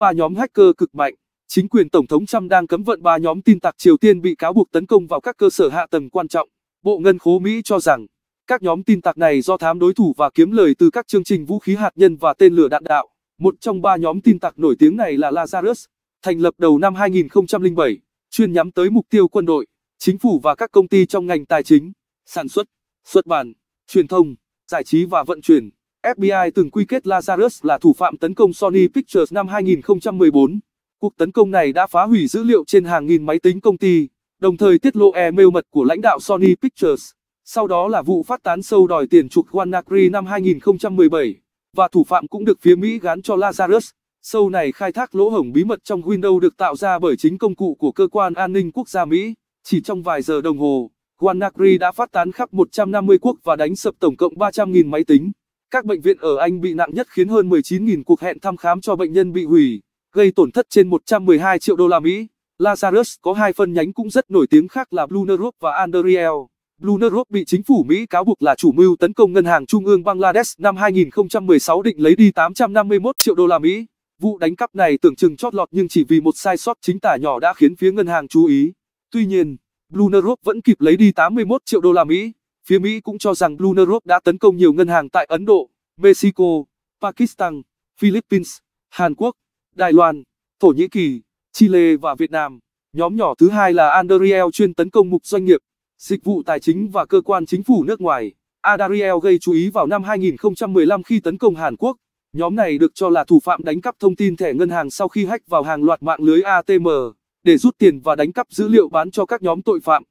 ba nhóm hacker cực mạnh chính quyền tổng thống trump đang cấm vận ba nhóm tin tặc triều tiên bị cáo buộc tấn công vào các cơ sở hạ tầng quan trọng bộ ngân khố mỹ cho rằng các nhóm tin tặc này do thám đối thủ và kiếm lời từ các chương trình vũ khí hạt nhân và tên lửa đạn đạo một trong ba nhóm tin tặc nổi tiếng này là lazarus thành lập đầu năm 2007 chuyên nhắm tới mục tiêu quân đội chính phủ và các công ty trong ngành tài chính sản xuất xuất bản truyền thông giải trí và vận chuyển FBI từng quy kết Lazarus là thủ phạm tấn công Sony Pictures năm 2014. Cuộc tấn công này đã phá hủy dữ liệu trên hàng nghìn máy tính công ty, đồng thời tiết lộ email mật của lãnh đạo Sony Pictures. Sau đó là vụ phát tán sâu đòi tiền chuộc WannaCry năm 2017, và thủ phạm cũng được phía Mỹ gán cho Lazarus. Sâu này khai thác lỗ hổng bí mật trong Windows được tạo ra bởi chính công cụ của cơ quan an ninh quốc gia Mỹ. Chỉ trong vài giờ đồng hồ, WannaCry đã phát tán khắp 150 quốc và đánh sập tổng cộng 300.000 máy tính. Các bệnh viện ở Anh bị nặng nhất khiến hơn 19.000 cuộc hẹn thăm khám cho bệnh nhân bị hủy, gây tổn thất trên 112 triệu đô la Mỹ. Lazarus có hai phân nhánh cũng rất nổi tiếng khác là Blue và Andriel. Blue bị chính phủ Mỹ cáo buộc là chủ mưu tấn công ngân hàng trung ương Bangladesh năm 2016 định lấy đi 851 triệu đô la Mỹ. Vụ đánh cắp này tưởng chừng chót lọt nhưng chỉ vì một sai sót chính tả nhỏ đã khiến phía ngân hàng chú ý. Tuy nhiên, Blue vẫn kịp lấy đi 81 triệu đô la Mỹ. Phía Mỹ cũng cho rằng Blue đã tấn công nhiều ngân hàng tại Ấn Độ, Mexico, Pakistan, Philippines, Hàn Quốc, Đài Loan, Thổ Nhĩ Kỳ, Chile và Việt Nam. Nhóm nhỏ thứ hai là Andariel chuyên tấn công mục doanh nghiệp, dịch vụ tài chính và cơ quan chính phủ nước ngoài. Andariel gây chú ý vào năm 2015 khi tấn công Hàn Quốc. Nhóm này được cho là thủ phạm đánh cắp thông tin thẻ ngân hàng sau khi hack vào hàng loạt mạng lưới ATM để rút tiền và đánh cắp dữ liệu bán cho các nhóm tội phạm.